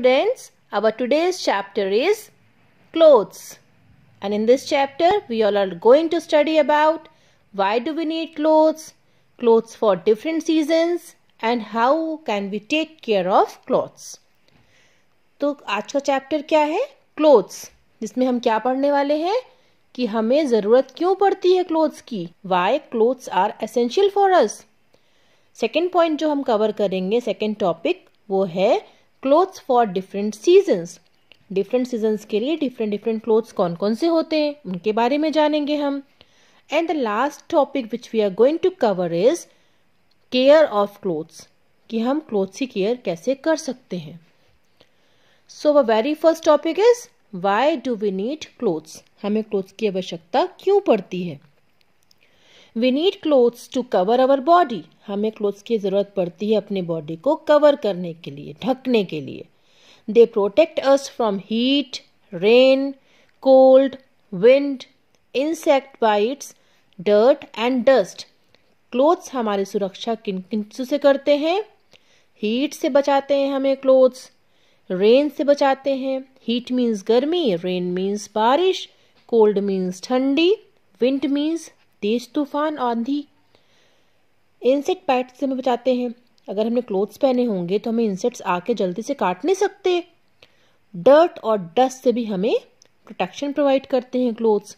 students, our today's chapter is clothes. And in this chapter, we all are going to study about why do we need clothes, clothes for different seasons and how can we take care of clothes. to aaj ka chapter kya hai clothes jisme hum kya padhne wale hain ki hame zarurat kyon padti hai clothes ki why clothes are essential for us second point जो हम cover करेंगे second topic वो है clothes for different seasons different seasons के लिए different different clothes कौन कौन से होते हैं उनके बारे में जानेंगे हम and the last topic which we are going to cover is care of clothes कि हम क्लोथ्स की केयर कैसे कर सकते हैं so the very first topic is why do we need clothes हमें क्लोथ्स की आवश्यकता क्यों पड़ती है we need clothes to cover our body हमें क्लोथ्स की ज़रूरत पड़ती है अपने बॉडी को कवर करने के लिए ढकने के लिए they protect us from heat rain cold wind insect bites dirt and dust clothes हमारी सुरक्षा किन किन से करते हैं हीट से बचाते हैं हमें क्लोथ्स रेन से बचाते हैं हीट मीन्स गर्मी रेन मीन्स बारिश कोल्ड मीन्स ठंडी विंड मीन्स तेज तूफान आंधी इंसेक्ट पैट से हमें बचाते हैं अगर हमने क्लोथ्स पहने होंगे तो हमें इंसेक्ट्स आके जल्दी से काट नहीं सकते डर्ट और डस्ट से भी हमें प्रोटेक्शन प्रोवाइड करते हैं क्लोथ्स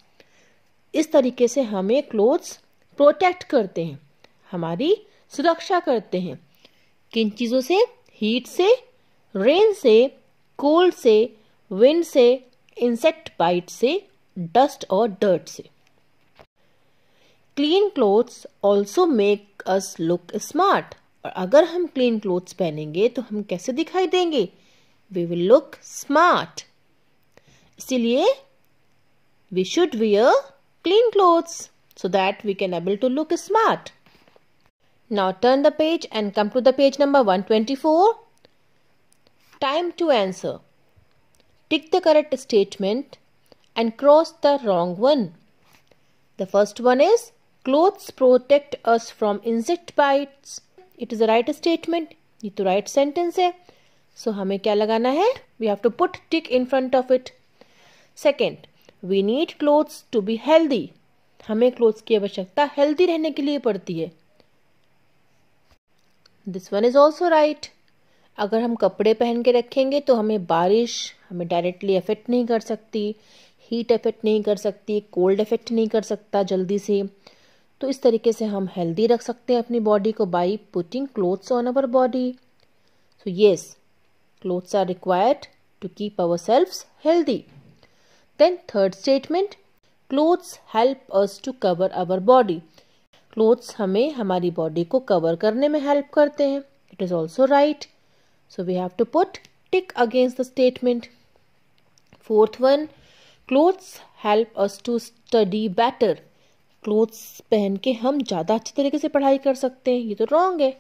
इस तरीके से हमें क्लोथ्स प्रोटेक्ट करते हैं हमारी सुरक्षा करते हैं किन चीज़ों से हीट से रेन से कोल्ड से विंड से इंसेक्ट बाइट से डस्ट और डर्ट से Clean clothes also make us look smart. और अगर हम क्लीन क्लोथ्स पहनेंगे तो हम कैसे दिखाई देंगे we will look smart we should wear clean clothes so that we can able to look smart. Now turn the page and come to the page number 124. Time to answer. Tick the correct statement and cross the wrong one. The first one is clothes protect us from insect bites it is a right statement ये तो right right sentence है सो so, हमें क्या लगाना है we have to put tick in front of it second we need clothes to be healthy हमें clothes की आवश्यकता हेल्दी रहने के लिए पड़ती है this one is also right अगर हम कपड़े पहन के रखेंगे तो हमें बारिश हमें डायरेक्टली अफेक्ट नहीं कर सकती हीट अफेक्ट नहीं कर सकती कोल्ड अफेक्ट नहीं कर सकता जल्दी से तो इस तरीके से हम हेल्दी रख सकते हैं अपनी बॉडी को by putting clothes on our body so yes clothes are required to keep our self healthy then third statement clothes help us to cover our body clothes हमें हमारी बॉडी को कवर करने में हेल्प करते हैं it is also right so we have to put tick against the statement fourth one clothes help us to study better clothes पहन के हम ज़्यादा अच्छे तरीके से पढ़ाई कर सकते हैं ये तो रॉन्ग है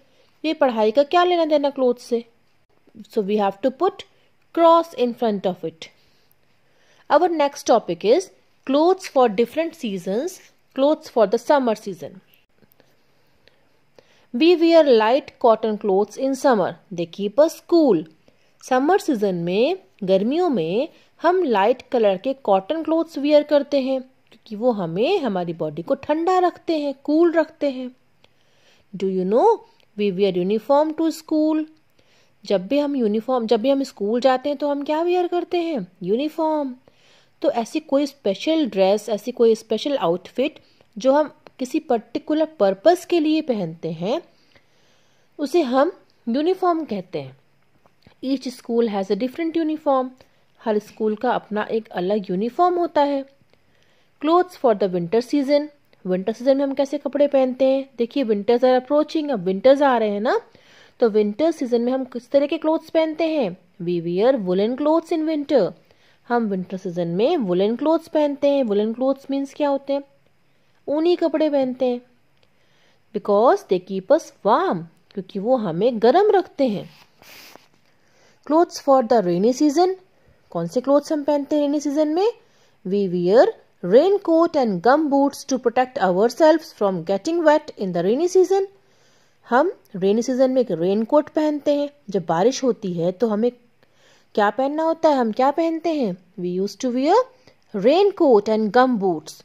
ये पढ़ाई का क्या लेना देना क्लोथ से so we have to put cross in front of it our next topic is clothes for different seasons clothes for the summer season we wear light cotton clothes in summer देखिए keep us summer season में गर्मियों में हम light colour के cotton clothes wear करते हैं क्योंकि वो हमें हमारी बॉडी को ठंडा रखते हैं कूल रखते हैं do you know we wear uniform to school जब भी हम यूनिफॉर्म जब भी हम स्कूल जाते हैं तो हम क्या वेयर करते हैं यूनिफॉर्म तो ऐसी कोई स्पेशल ड्रेस ऐसी कोई स्पेशल आउटफिट जो हम किसी पर्टिकुलर पर्पस के लिए पहनते हैं उसे हम यूनिफॉर्म कहते हैं each school has a different uniform हर स्कूल का अपना एक अलग यूनिफॉर्म होता है clothes for the winter season winter season में हम कैसे कपड़े पहनते हैं देखिए विंटर्स आर अप्रोचिंग अब विंटर्स आ रहे हैं ना तो विंटर सीजन में हम किस तरह के क्लोथ्स पहनते हैं we wear woollen clothes in winter हम विंटर सीजन में वुलन क्लोथ्स पहनते हैं वुलन क्लोथ्स मीन्स क्या होते हैं ऊनी कपड़े पहनते हैं because they keep us warm क्योंकि वो हमें गर्म रखते हैं clothes for the rainy season कौन से क्लोथ्स हम पहनते हैं रेनी सीजन में we wear raincoat and gum boots to protect ourselves from getting wet in the rainy season. हम रेनी सीजन में एक रेनकोट पहनते हैं जब बारिश होती है तो हमें क्या पहनना होता है हम क्या पहनते हैं we use to wear raincoat and gum boots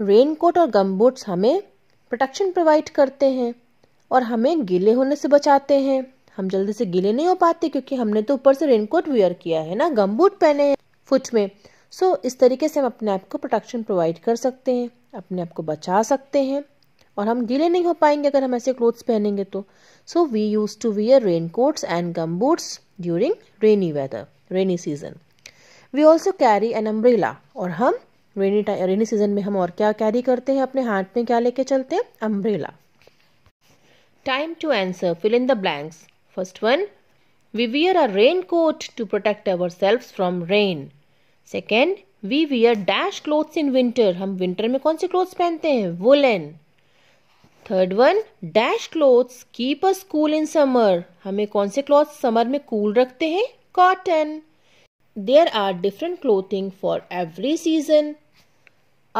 raincoat और गम बूट्स हमें प्रोटेक्शन प्रोवाइड करते हैं और हमें गीले होने से बचाते हैं हम जल्दी से गीले नहीं हो पाते क्योंकि हमने तो ऊपर से रेनकोट वेयर किया है ना गम बूट पहने हैं फुट में सो so, इस तरीके से हम अपने आप को प्रोटेक्शन प्रोवाइड कर सकते हैं अपने आप को बचा सकते हैं और हम गीले नहीं हो पाएंगे अगर हम ऐसे क्लोथ्स पहनेंगे तो so we use to wear rain coats and gum boots during rainy weather rainy season we also carry an umbrella और हम रेनी रेनी सीजन में हम और क्या कैरी करते हैं अपने हाथ में क्या लेके चलते हैं umbrella time to answer fill in the blanks first one we wear a rain coat to protect our self from rain second we wear dash clothes in winter हम विंटर में कौन से क्लोथ्स पहनते हैं woollen third one dash clothes keep us cool in summer हमें कौन से clothes summer में कूल cool रखते हैं cotton there are different clothing for every season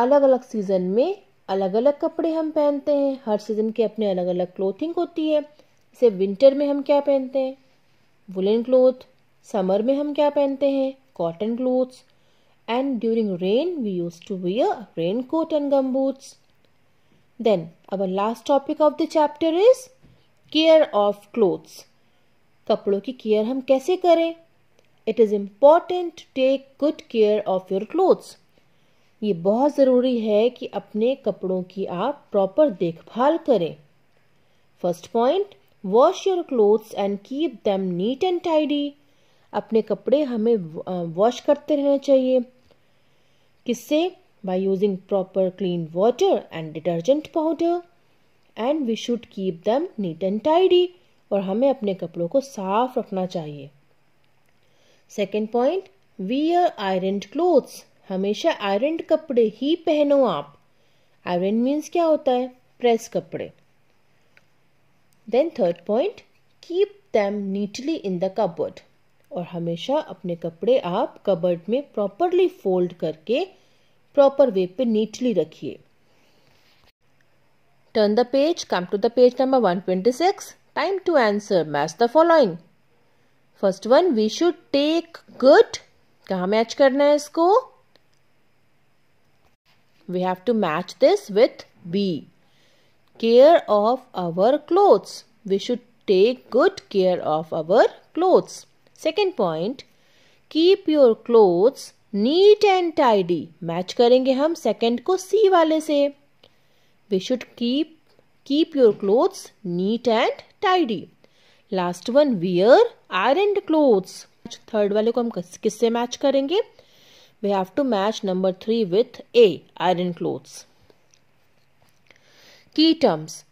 अलग अलग सीजन में अलग अलग कपड़े हम पहनते हैं हर सीजन के अपने अलग अलग क्लोथिंग होती है जैसे विंटर में हम क्या पहनते हैं वुलन क्लोथ समर में हम क्या पहनते हैं cotton clothes and during rain we used to wear raincoat and gumboots. Then our last topic of the chapter is care of clothes कपड़ों की केयर हम कैसे करें it is important to take good care of your clothes ये बहुत ज़रूरी है कि अपने कपड़ों की आप प्रॉपर देखभाल करें first point wash your clothes and keep them neat and tidy अपने कपड़े हमें वॉश करते रहना चाहिए किससे by using proper clean water and detergent powder and we should keep them neat and tidy और हमें अपने कपड़ों को साफ रखना चाहिए second point wear iron clothes हमेशा आयरन कपड़े ही पहनो आप आयरन मीन्स क्या होता है प्रेस कपड़े then third point keep them neatly in the cupboard और हमेशा अपने कपड़े आप कबर्ड में प्रॉपरली फोल्ड करके प्रॉपर वे पे नीटली रखिए turn the page come to the page number 126 time to answer match the following first one we should take good कहा मैच करना है इसको we have to match this with B care of our clothes we should take good care of our clothes second point keep your clothes neat and tidy match करेंगे हम second को C वाले से we should keep keep your clothes neat and tidy last one wear iron clothes third वाले को हम किससे match करेंगे we have to match number three with A iron clothes की terms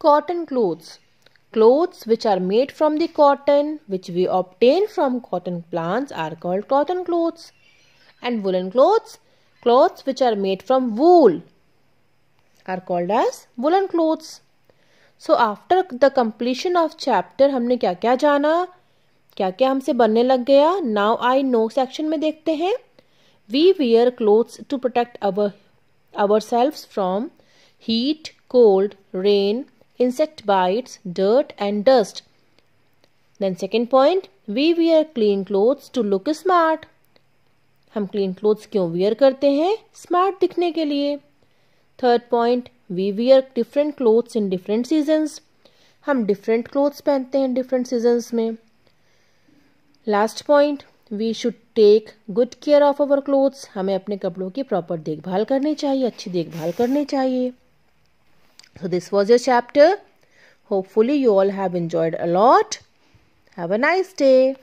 cotton clothes Clothes which are made from the cotton, which we obtain from cotton plants are called cotton clothes. And woolen clothes, clothes which are made from wool are called as woolen clothes. So after the completion of chapter, हमने क्या क्या जाना क्या क्या हमसे बनने लग गया Now I know section में देखते हैं We wear clothes to protect our ourselves from heat, cold, rain. insect bites, dirt and dust. Then second point, we wear clean clothes to look smart. हम क्लीन क्लोथ्स क्यों wear करते हैं smart दिखने के लिए third point we wear different clothes in different seasons हम different clothes पहनते हैं डिफरेंट सीजन्स में last point we should take good care of our clothes हमें अपने कपड़ों की प्रॉपर देखभाल करनी चाहिए अच्छी देखभाल करनी चाहिए So this was your chapter. Hopefully you all have enjoyed a lot. Have a nice day.